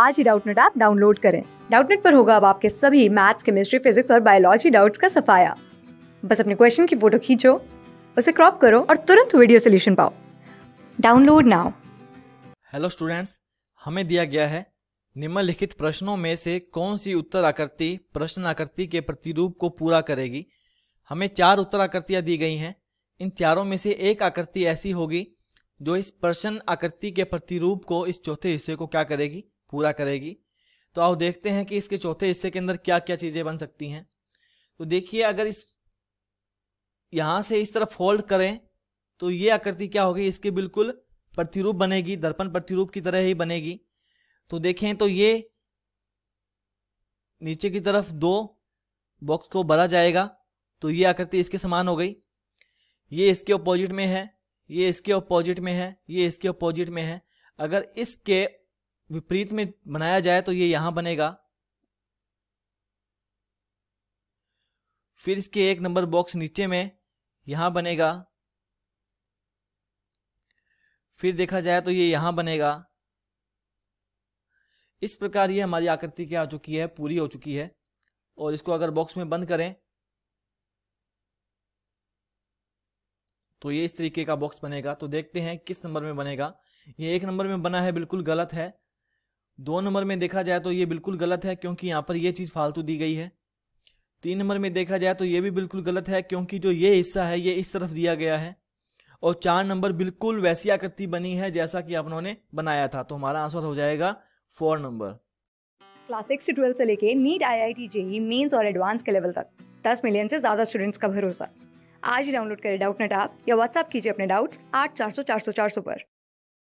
आज ही Doubtnut app download करें डाउटनेट पर होगा अब आपके सभी मैथ्स केमिस्ट्री फिजिक्स और बायोलॉजी डाउट्स का सफाया बस अपने क्वेश्चन की फोटो खींचो उसे क्रॉप करो और तुरंत वीडियो सोल्यूशन पाओ डाउनलोड नाउ हेलो स्टूडेंट्स हमें दिया गया है निम्नलिखित प्रश्नों में से कौन सी उत्तर आकृति प्रश्न आकृति के प्रतिरूप को पूरा करेगी हमें चार उत्तर आकृतियाँ दी गई हैं इन चारों में से एक आकृति ऐसी होगी जो इस प्रश्न आकृति के प्रतिरूप को इस चौथे हिस्से को क्या करेगी पूरा करेगी तो आओ देखते हैं कि इसके चौथे हिस्से के अंदर क्या क्या चीज़ें बन सकती हैं तो देखिए अगर इस यहाँ से इस तरफ फोल्ड करें तो ये आकृति क्या होगी इसके बिल्कुल प्रतिरूप बनेगी दर्पण प्रतिरूप की तरह ही बनेगी तो देखें तो ये नीचे की तरफ दो बॉक्स को भरा जाएगा तो ये आकृति इसके समान हो गई ये इसके अपोजिट में है ये इसके अपोजिट में है ये इसके अपोजिट में है अगर इसके विपरीत में बनाया जाए तो ये यहां बनेगा फिर इसके एक नंबर बॉक्स नीचे में यहां बनेगा फिर देखा जाए तो ये यहां बनेगा इस प्रकार ये हमारी आकृति क्या हो चुकी है पूरी हो चुकी है और इसको अगर बॉक्स में बंद करें तो ये इस तरीके का बॉक्स बनेगा तो देखते हैं किस नंबर में बनेगा ये एक नंबर में बना है बिल्कुल गलत है दो नंबर में देखा जाए तो ये बिल्कुल गलत है क्योंकि यहाँ पर ये चीज़ फालतू दी गई है तीन नंबर में देखा जाए तो ये भी बिल्कुल गलत है क्योंकि जो ये हिस्सा है ये इस तरफ दिया गया है और चार नंबर बिल्कुल वैसी आकृति बनी है जैसा कि उन्होंने बनाया था तो हमारा आंसर हो जाएगा फोर नंबर क्लास सिक्स से ट्वेल्थ से लेके NEET I I T JEE mains और एडवांस के लेवल तक दस मिलियन से ज़्यादा स्टूडेंट्स का भरोसा आज ही डाउनलोड करें डाउट नेट आप या व्हाट्सअप कीजिए अपने डाउट्स आठ चार सौ चार सौ चार सौ पर